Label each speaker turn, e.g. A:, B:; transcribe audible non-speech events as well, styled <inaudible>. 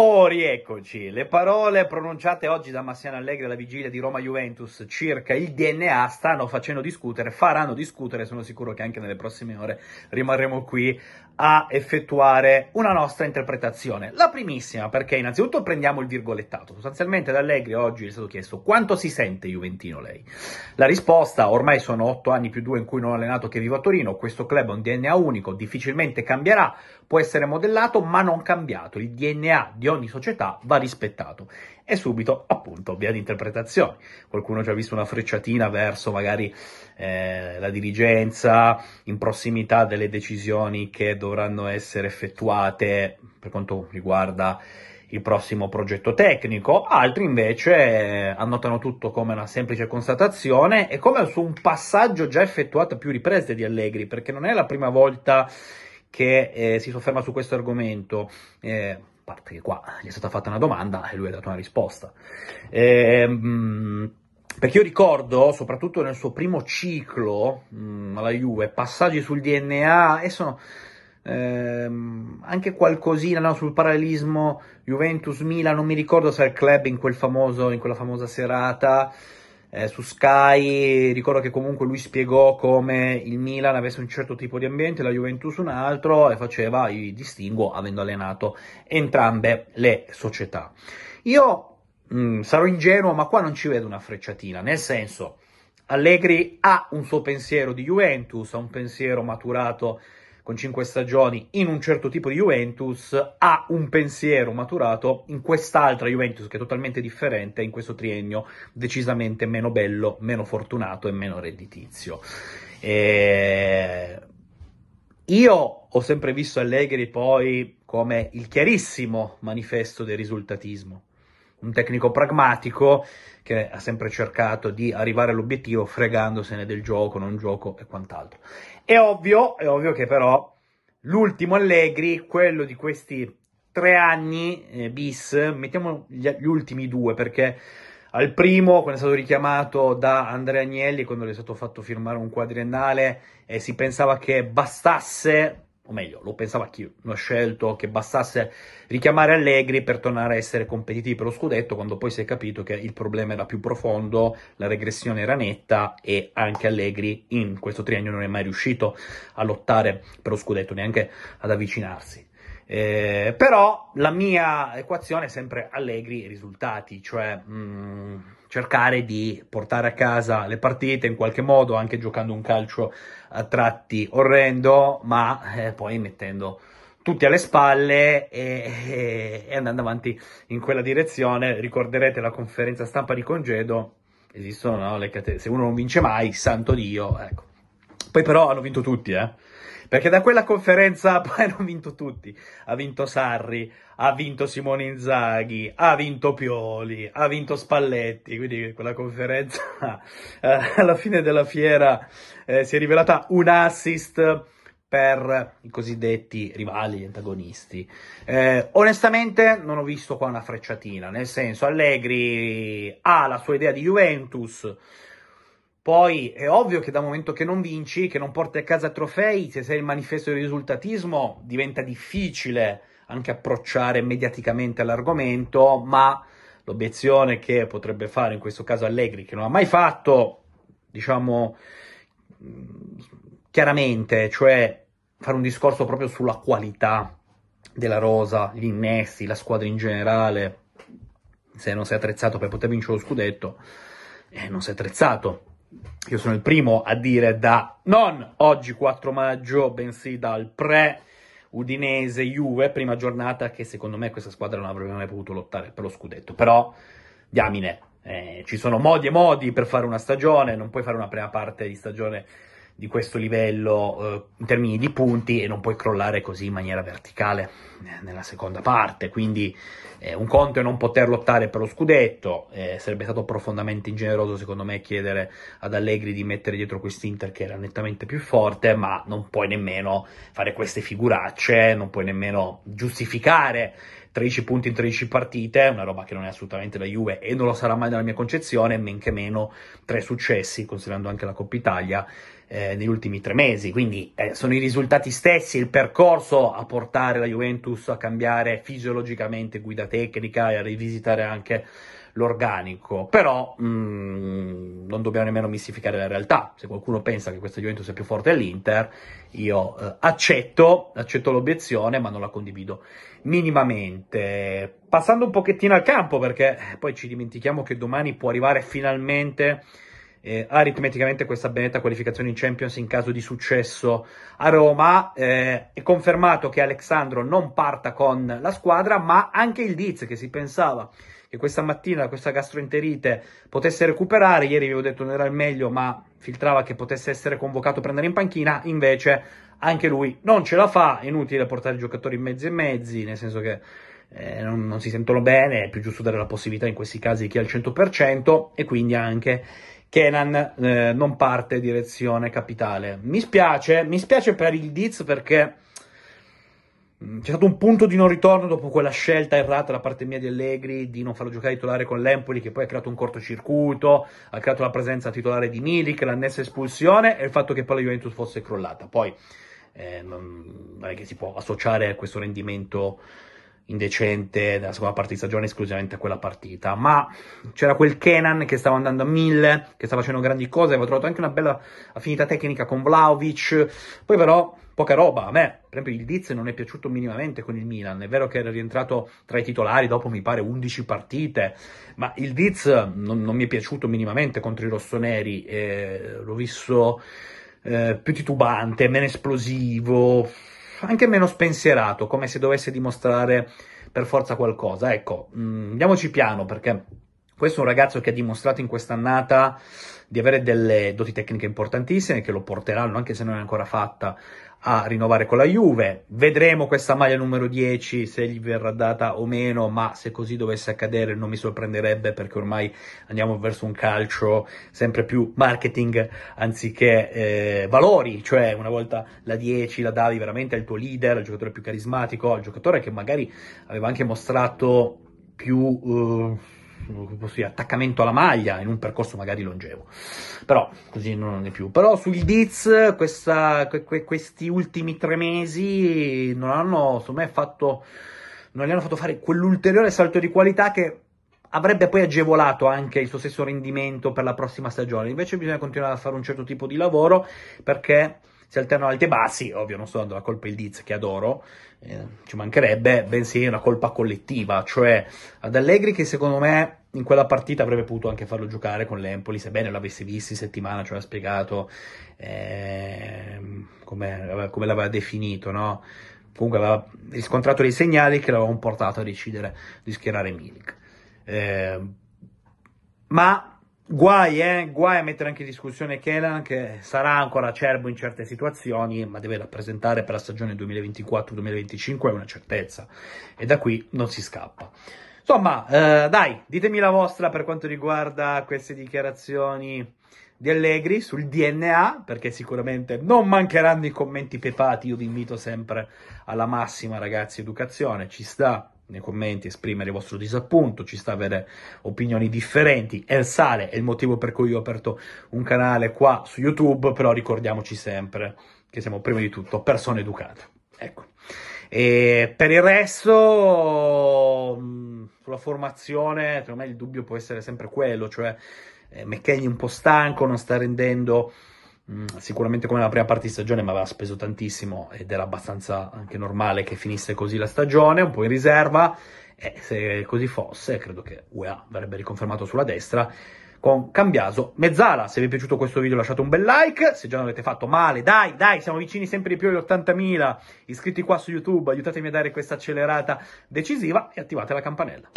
A: Oh, rieccoci. Le parole pronunciate oggi da Massiano Allegri alla vigilia di Roma Juventus circa il DNA stanno facendo discutere, faranno discutere, sono sicuro che anche nelle prossime ore rimarremo qui a effettuare una nostra interpretazione. La primissima, perché innanzitutto prendiamo il virgolettato. Sostanzialmente ad Allegri oggi è stato chiesto quanto si sente Juventino lei. La risposta, ormai sono otto anni più due in cui non ho allenato che vivo a Torino, questo club ha un DNA unico, difficilmente cambierà, può essere modellato ma non cambiato. Il DNA di ogni società va rispettato e subito appunto via di interpretazione. Qualcuno ha già visto una frecciatina verso magari eh, la dirigenza in prossimità delle decisioni che dovranno essere effettuate per quanto riguarda il prossimo progetto tecnico, altri invece annotano tutto come una semplice constatazione e come su un passaggio già effettuato a più riprese di Allegri, perché non è la prima volta che eh, si sofferma su questo argomento. Eh, parte che qua gli è stata fatta una domanda e lui ha dato una risposta. Ehm, perché io ricordo, soprattutto nel suo primo ciclo mm, alla Juve, passaggi sul DNA e sono ehm, anche qualcosina no, sul parallelismo Juventus-Milan, non mi ricordo se era il club in, quel famoso, in quella famosa serata, eh, su Sky, ricordo che comunque lui spiegò come il Milan avesse un certo tipo di ambiente, la Juventus un altro e faceva il distinguo avendo allenato entrambe le società. Io mh, mm, sarò ingenuo, ma qua non ci vedo una frecciatina, nel senso Allegri ha un suo pensiero di Juventus, ha un pensiero maturato con cinque stagioni in un certo tipo di Juventus, ha un pensiero maturato in quest'altra Juventus che è totalmente differente, in questo triennio decisamente meno bello, meno fortunato e meno redditizio. E... Eh, io ho sempre visto Allegri poi come il chiarissimo manifesto del risultatismo un tecnico pragmatico che ha sempre cercato di arrivare all'obiettivo fregandosene del gioco, non gioco e quant'altro. È ovvio, è ovvio che però l'ultimo Allegri, quello di questi tre anni eh, bis, mettiamo gli, gli, ultimi due perché al primo, quando è stato richiamato da Andrea Agnelli, quando gli è stato fatto firmare un quadriennale, eh, si pensava che bastasse o meglio, lo pensava chi lo ha scelto, che bastasse richiamare Allegri per tornare a essere competitivi per lo scudetto, quando poi si è capito che il problema era più profondo, la regressione era netta e anche Allegri in questo triennio non è mai riuscito a lottare per lo scudetto, neanche ad avvicinarsi. Eh, però la mia equazione è sempre Allegri e risultati, cioè... Mh, mm, cercare di portare a casa le partite in qualche modo, anche giocando un calcio a tratti orrendo, ma eh, poi mettendo tutti alle spalle e, e, eh, e andando avanti in quella direzione. Ricorderete la conferenza stampa di congedo, esistono no, le categorie, se uno non vince mai, santo Dio, ecco. Poi però hanno vinto tutti, eh. Perché da quella conferenza <laughs> poi hanno vinto tutti. Ha vinto Sarri, ha vinto Simone Inzaghi, ha vinto Pioli, ha vinto Spalletti. Quindi quella conferenza <laughs> eh, alla fine della fiera eh, si è rivelata un assist per i cosiddetti rivali, gli antagonisti. Eh, onestamente non ho visto qua una frecciatina, nel senso Allegri ha la sua idea di Juventus, poi è ovvio che dal momento che non vinci, che non porti a casa trofei, se sei il manifesto del risultatismo, diventa difficile anche approcciare mediaticamente all'argomento, ma l'obiezione che potrebbe fare in questo caso Allegri, che non ha mai fatto, diciamo mm, chiaramente, cioè fare un discorso proprio sulla qualità della rosa, gli innesti, la squadra in generale, se non sei attrezzato per poter vincere lo scudetto, eh, non sei attrezzato io sono il primo a dire da non oggi 4 maggio, bensì dal pre Udinese Juve, prima giornata che secondo me questa squadra non avrebbe mai potuto lottare per lo scudetto, però diamine, eh, ci sono modi e modi per fare una stagione, non puoi fare una prima parte di stagione di questo livello eh, in termini di punti e non puoi crollare così in maniera verticale eh, nella seconda parte. Quindi eh, un conto è non poter lottare per lo scudetto, eh, sarebbe stato profondamente ingeneroso secondo me chiedere ad Allegri di mettere dietro quest'Inter che era nettamente più forte, ma non puoi nemmeno fare queste figuracce, non puoi nemmeno giustificare 13 punti in 13 partite, una roba che non è assolutamente la Juve e non lo sarà mai nella mia concezione, men che meno tre successi, considerando anche la Coppa Italia eh, negli ultimi tre mesi, quindi eh, sono i risultati stessi, il percorso a portare la Juventus a cambiare fisiologicamente guida tecnica e a rivisitare anche l'organico, però mh, mm, non dobbiamo nemmeno mistificare la realtà, se qualcuno pensa che questa Juventus è più forte dell'Inter, io eh, accetto, accetto l'obiezione, ma non la condivido minimamente. Passando un pochettino al campo, perché eh, poi ci dimentichiamo che domani può arrivare finalmente eh, aritmeticamente questa benetta qualificazione in Champions in caso di successo a Roma. Eh, è confermato che Alexandro non parta con la squadra, ma anche il Diz che si pensava che questa mattina questa gastroenterite potesse recuperare. Ieri vi avevo detto non era il meglio, ma filtrava che potesse essere convocato a prendere in panchina. Invece anche lui non ce la fa. È inutile portare i giocatori in mezzi e mezzi, nel senso che eh, non, non, si sentono bene, è più giusto dare la possibilità in questi casi di chi è al 100% e quindi anche Kenan eh, non parte direzione capitale. Mi spiace, mi spiace per il Diz perché mm, c'è stato un punto di non ritorno dopo quella scelta errata da parte mia di Allegri di non farlo giocare titolare con l'Empoli, che poi ha creato un cortocircuito, ha creato la presenza titolare di Milik, l'annessa espulsione e il fatto che poi la Juventus fosse crollata. Poi eh, non, non è che si può associare a questo rendimento indecente della seconda parte di stagione esclusivamente a quella partita, ma c'era quel Kenan che stava andando a mille, che stava facendo grandi cose, aveva trovato anche una bella affinità tecnica con Vlaovic, poi però poca roba, a me per esempio il Diz non è piaciuto minimamente con il Milan, è vero che era rientrato tra i titolari dopo mi pare 11 partite, ma il Diz non, non mi è piaciuto minimamente contro i rossoneri, eh, l'ho visto eh, più titubante, meno esplosivo, anche meno spensierato, come se dovesse dimostrare per forza qualcosa. Ecco, mh, mm, andiamoci piano perché questo è un ragazzo che ha dimostrato in quest'annata di avere delle doti tecniche importantissime che lo porteranno, anche se non è ancora fatta, a rinnovare con la Juve. Vedremo questa maglia numero 10 se gli verrà data o meno, ma se così dovesse accadere non mi sorprenderebbe perché ormai andiamo verso un calcio sempre più marketing anziché eh, valori, cioè una volta la 10 la davi veramente al tuo leader, al giocatore più carismatico, al giocatore che magari aveva anche mostrato più... Eh, dire, attaccamento alla maglia in un percorso magari longevo. Però, così non è più. Però sul Diz, questa, que, questi ultimi tre mesi non hanno, secondo me, fatto, non gli hanno fatto fare quell'ulteriore salto di qualità che avrebbe poi agevolato anche il suo stesso rendimento per la prossima stagione. Invece bisogna continuare a fare un certo tipo di lavoro perché si alternano alti e bassi, ovvio non sto dando la colpa il Diz che adoro, eh, ci mancherebbe, bensì una colpa collettiva, cioè ad Allegri che secondo me in quella partita avrebbe potuto anche farlo giocare con l'Empoli, sebbene l'avesse visto in settimana, ci aveva spiegato eh, come, come l'aveva definito, no? Comunque aveva riscontrato dei segnali che l'avevano portato a decidere di schierare Milik. Eh, ma Guai, eh? Guai a mettere anche in discussione Kelan, che sarà ancora acerbo in certe situazioni, ma deve rappresentare per la stagione 2024-2025 una certezza. E da qui non si scappa. Insomma, eh, dai, ditemi la vostra per quanto riguarda queste dichiarazioni di Allegri sul DNA, perché sicuramente non mancheranno i commenti pepati. Io vi invito sempre alla massima, ragazzi, educazione, ci sta nei commenti esprimere il vostro disappunto, ci sta avere opinioni differenti, è il sale, è il motivo per cui io ho aperto un canale qua su YouTube, però ricordiamoci sempre che siamo prima di tutto persone educate. Ecco. E per il resto, mm, sulla formazione, secondo me il dubbio può essere sempre quello, cioè eh, McKenny un po' stanco, non sta rendendo Mm, sicuramente come la prima parte di stagione mi aveva speso tantissimo ed era abbastanza anche normale che finisse così la stagione, un po' in riserva, e se così fosse credo che UEA avrebbe riconfermato sulla destra con Cambiaso Mezzala. Se vi è piaciuto questo video lasciate un bel like, se già non l'avete fatto male, dai, dai, siamo vicini sempre di più agli 80.000 iscritti qua su YouTube, aiutatemi a dare questa accelerata decisiva e attivate la campanella.